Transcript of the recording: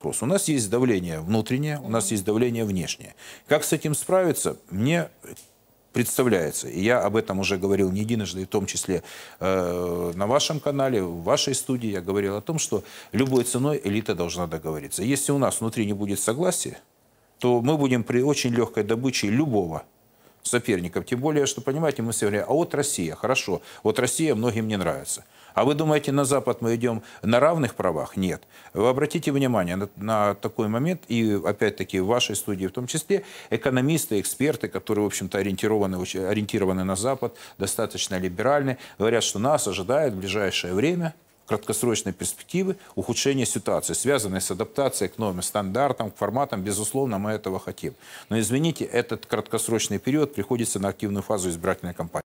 вопрос. У нас есть давление внутреннее, у нас есть давление внешнее. Как с этим справиться, мне представляется. И я об этом уже говорил не единожды, в том числе э, на вашем канале, в вашей студии. Я говорил о том, что любой ценой элита должна договориться. Если у нас внутри не будет согласия, то мы будем при очень легкой добыче любого соперника. Тем более, что, понимаете, мы все говорим, а вот Россия, хорошо, вот Россия многим не нравится. А вы думаете, на Запад мы идем на равных правах? Нет. Вы обратите внимание на, на такой момент, и опять-таки в вашей студии в том числе, экономисты, эксперты, которые, в общем-то, ориентированы, ориентированы на Запад, достаточно либеральны, говорят, что нас ожидает в ближайшее время краткосрочной перспективы ухудшение ситуации, связанной с адаптацией к новым стандартам, к форматам, безусловно, мы этого хотим. Но извините, этот краткосрочный период приходится на активную фазу избирательной кампании.